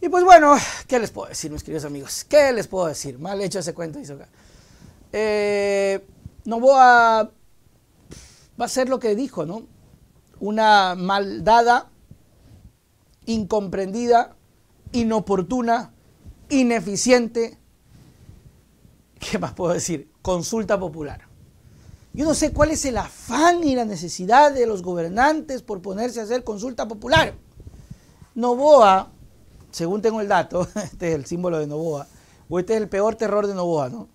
Y pues bueno, ¿qué les puedo decir, mis queridos amigos? ¿Qué les puedo decir? Mal hecho ese cuento, hizo eh, Novoa va a ser lo que dijo, ¿no? Una maldada, incomprendida, inoportuna, ineficiente. ¿Qué más puedo decir? Consulta popular. Yo no sé cuál es el afán y la necesidad de los gobernantes por ponerse a hacer consulta popular. Novoa según tengo el dato, este es el símbolo de Novoa, o este es el peor terror de Novoa, ¿no?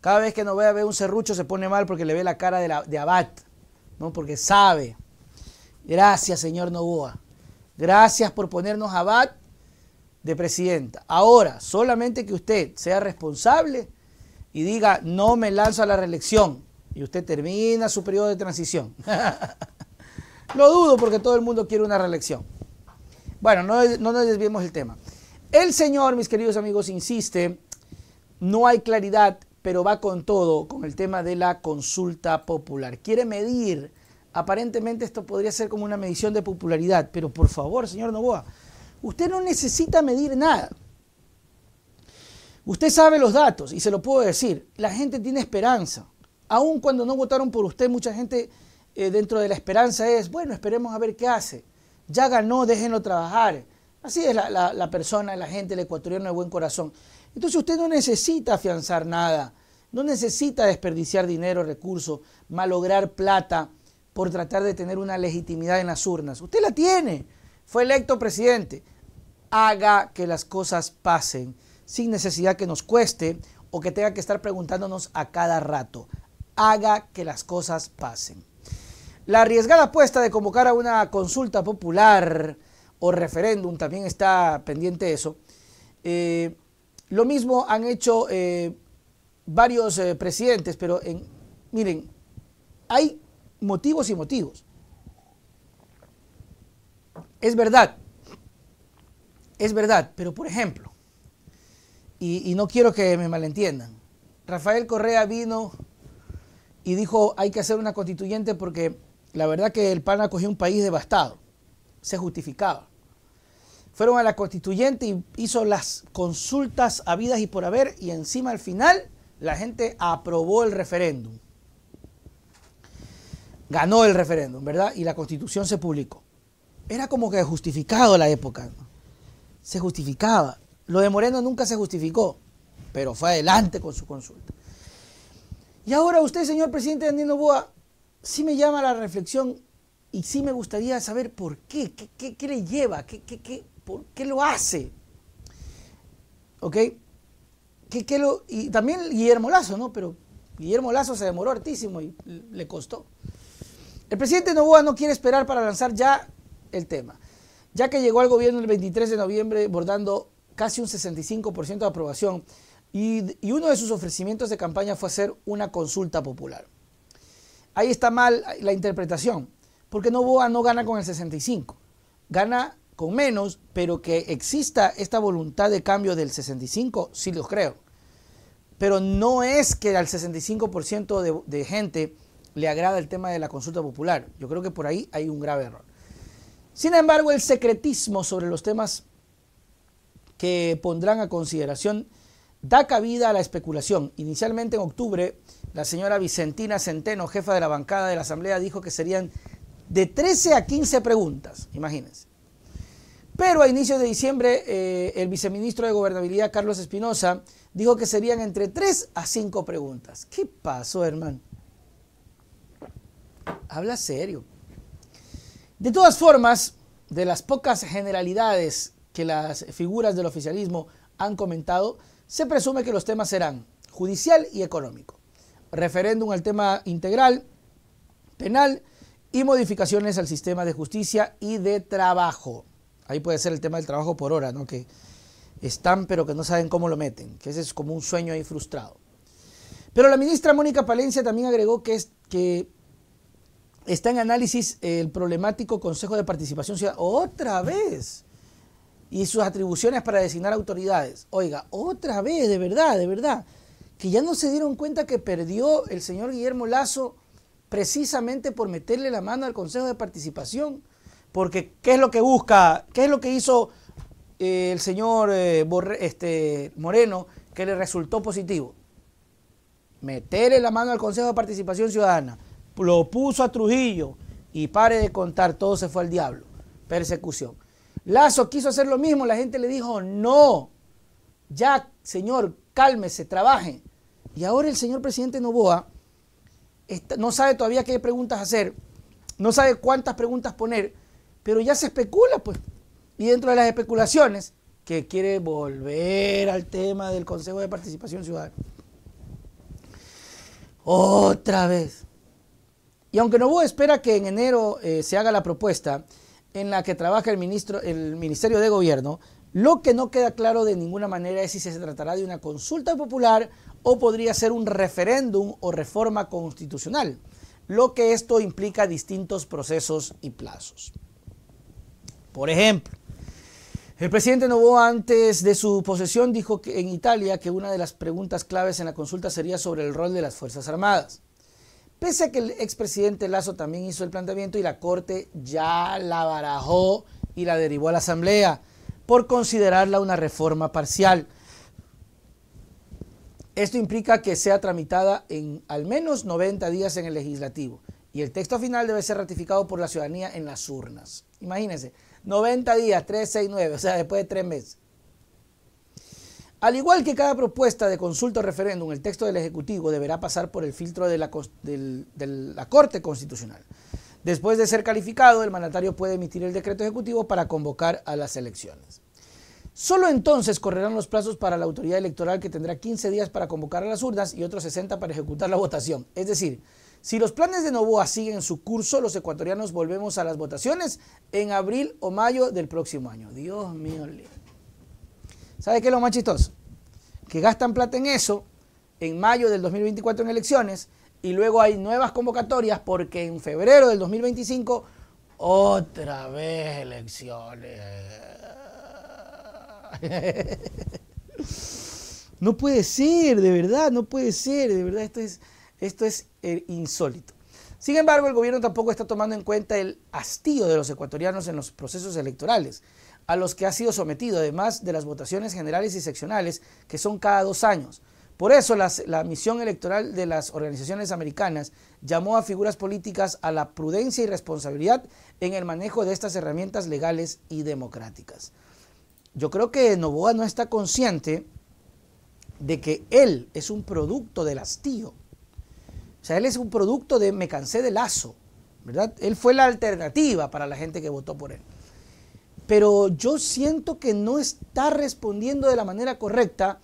Cada vez que Novoa ve un serrucho se pone mal porque le ve la cara de, la, de Abad, ¿no? Porque sabe. Gracias, señor Novoa. Gracias por ponernos a Abad de presidenta. Ahora, solamente que usted sea responsable y diga, no me lanzo a la reelección, y usted termina su periodo de transición. Lo dudo porque todo el mundo quiere una reelección. Bueno, no, nos desviemos el tema. El Señor, mis queridos amigos, insiste, no hay claridad, pero va con todo, con el tema de la consulta popular. Quiere medir, aparentemente esto podría ser como una medición de popularidad, pero por favor, señor Novoa, usted no necesita medir nada. Usted sabe los datos y se lo puedo decir, la gente tiene esperanza. Aun cuando no votaron por usted, mucha gente eh, dentro de la esperanza es, bueno, esperemos a ver qué hace ya ganó, déjenlo trabajar. Así es la, persona, la gente, el ecuatoriano de buen corazón. Entonces usted no necesita afianzar nada, no necesita desperdiciar dinero, recursos, malograr plata por tratar de tener una legitimidad en las urnas. Usted la tiene, fue electo presidente. Haga que las cosas pasen sin necesidad que nos cueste o que tenga que estar preguntándonos a cada rato. Haga que las cosas pasen. La arriesgada apuesta de convocar a una consulta popular o referéndum, también está pendiente eso. Eh, lo mismo han hecho eh, varios eh, presidentes, pero en, miren, hay motivos y motivos. Es verdad, es verdad, pero por ejemplo, y no quiero que me malentiendan, Rafael Correa vino y dijo hay que hacer una constituyente porque la verdad que el PAN acogió un país devastado, se justificaba. Fueron a la constituyente y hizo las consultas habidas y por haber y encima al final la gente aprobó el referéndum. Ganó el referéndum, ¿verdad? Y la constitución se publicó. Era como que justificado la época. Se justificaba. Lo de Moreno nunca se justificó, pero fue adelante con su consulta. Y ahora usted, señor presidente Daniel Novoa, sí me llama la reflexión y sí me gustaría saber por qué, qué, qué, le lleva, qué, por qué lo hace. ¿Ok? ¿Qué, lo, y también Guillermo Lazo, ¿no? Pero Guillermo Lazo se demoró hartísimo y le costó. El presidente Novoa no quiere esperar para lanzar ya el tema, ya que llegó al gobierno el 23 de noviembre bordando casi un 65% de aprobación y uno de sus ofrecimientos de campaña fue hacer una consulta popular ahí está mal la interpretación, porque Novoa no gana con el 65, gana con menos, pero que exista esta voluntad de cambio del 65, sí los creo. Pero no es que al 65% de, de gente le agrada el tema de la consulta popular. Yo creo que por ahí hay un grave error. Sin embargo, el secretismo sobre los temas que pondrán a consideración da cabida a la especulación. Inicialmente en octubre, la señora Vicentina Centeno, jefa de la bancada de la Asamblea, dijo que serían de 13 a 15 preguntas, imagínense. Pero a inicios de diciembre, eh, el viceministro de Gobernabilidad, Carlos Espinosa, dijo que serían entre 3 a 5 preguntas. ¿Qué pasó, hermano? Habla serio. De todas formas, de las pocas generalidades que las figuras del oficialismo han comentado, se presume que los temas serán judicial y económico, referéndum al tema integral, penal y modificaciones al sistema de justicia y de trabajo. Ahí puede ser el tema del trabajo por hora, ¿no? Que están pero que no saben cómo lo meten, que ese es como un sueño ahí frustrado. Pero la ministra Mónica Palencia también agregó que, es, que está en análisis el problemático Consejo de Participación Ciudadana. Otra vez y sus atribuciones para designar autoridades. Oiga, otra vez, de verdad, de verdad, que ya no se dieron cuenta que perdió el señor Guillermo Lazo precisamente por meterle la mano al Consejo de Participación, porque ¿qué es lo que busca? ¿Qué es lo que hizo eh, el señor eh, este, Moreno que le resultó positivo? Meterle la mano al Consejo de Participación Ciudadana, lo puso a Trujillo y pare de contar, todo se fue al diablo, persecución. Lazo quiso hacer lo mismo, la gente le dijo, no, ya, señor, cálmese, trabaje. Y ahora el señor presidente Novoa no sabe todavía qué preguntas hacer, no sabe cuántas preguntas poner, pero ya se especula, pues. Y dentro de las especulaciones, que quiere volver al tema del Consejo de Participación Ciudadana. Otra vez. Y aunque Novoa espera que en enero eh, se haga la propuesta, en la que trabaja el, Ministerio de Gobierno, lo que no queda claro de ninguna manera es si se tratará de una consulta popular o podría ser un referéndum o reforma constitucional, lo que esto implica distintos procesos y plazos. Por ejemplo, el presidente Novoa antes de su posesión dijo que en Italia que una de las preguntas claves en la consulta sería sobre el rol de las Fuerzas Armadas. Pese a que el expresidente Lazo también hizo el planteamiento y la Corte ya la barajó y la derivó a la Asamblea por considerarla una reforma parcial. Esto implica que sea tramitada en al menos 90 días en el legislativo y el texto final debe ser ratificado por la ciudadanía en las urnas. Imagínense, 90 días, 3, 6, 9, o sea, después de tres meses. Al igual que cada propuesta de consulta o referéndum, el texto del Ejecutivo deberá pasar por el filtro de la, de la Corte Constitucional. Después de ser calificado, el mandatario puede emitir el decreto ejecutivo para convocar a las elecciones. Solo entonces correrán los plazos para la autoridad electoral que tendrá 15 días para convocar a las urnas y otros 60 para ejecutar la votación. Es decir, si los planes de Novoa siguen su curso, los ecuatorianos volvemos a las votaciones en abril o mayo del próximo año. Dios mío. ¿Sabe qué es lo más chistoso? Que gastan plata en eso en mayo del 2024 en elecciones y luego hay nuevas convocatorias porque en febrero del 2025 otra vez elecciones. No puede ser, de verdad, no puede ser, de verdad, esto es, esto es eh, insólito. Sin embargo, el gobierno tampoco está tomando en cuenta el hastío de los ecuatorianos en los procesos electorales a los que ha sido sometido, además de las votaciones generales y seccionales, que son cada dos años. Por eso la misión electoral de las organizaciones americanas llamó a figuras políticas a la prudencia y responsabilidad en el manejo de estas herramientas legales y democráticas. Yo creo que Novoa no está consciente de que él es un producto del hastío. O sea, él es un producto de me cansé de lazo, ¿verdad? Él fue la alternativa para la gente que votó por él pero yo siento que no está respondiendo de la manera correcta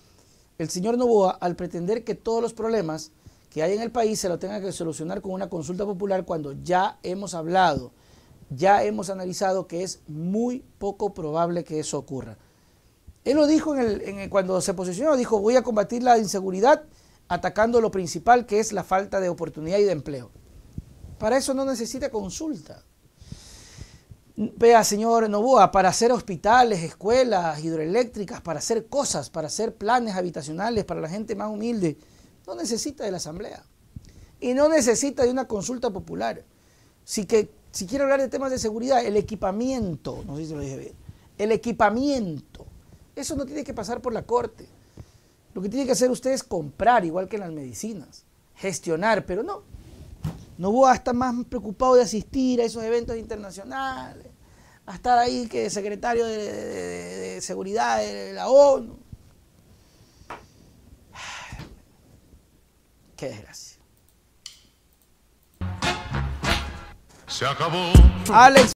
el señor Novoa al pretender que todos los problemas que hay en el país se lo tenga que solucionar con una consulta popular cuando ya hemos hablado, ya hemos analizado que es muy poco probable que eso ocurra. Él lo dijo cuando se posicionó, dijo voy a combatir la inseguridad atacando lo principal que es la falta de oportunidad y de empleo. Para eso no necesita consulta vea, señor Novoa, para hacer hospitales, escuelas, hidroeléctricas, para hacer cosas, para hacer planes habitacionales para la gente más humilde, no necesita de la asamblea. Y no necesita de una consulta popular. Si, que, si quiere hablar de temas de seguridad, el equipamiento, no sé si lo dije bien, el equipamiento, eso no tiene que pasar por la corte. Lo que tiene que hacer usted es comprar, igual que las medicinas, gestionar, pero no, no voy a estar más preocupado de asistir a esos eventos internacionales, a estar ahí que secretario de, Seguridad de la ONU. Qué desgracia. Se acabó. Alex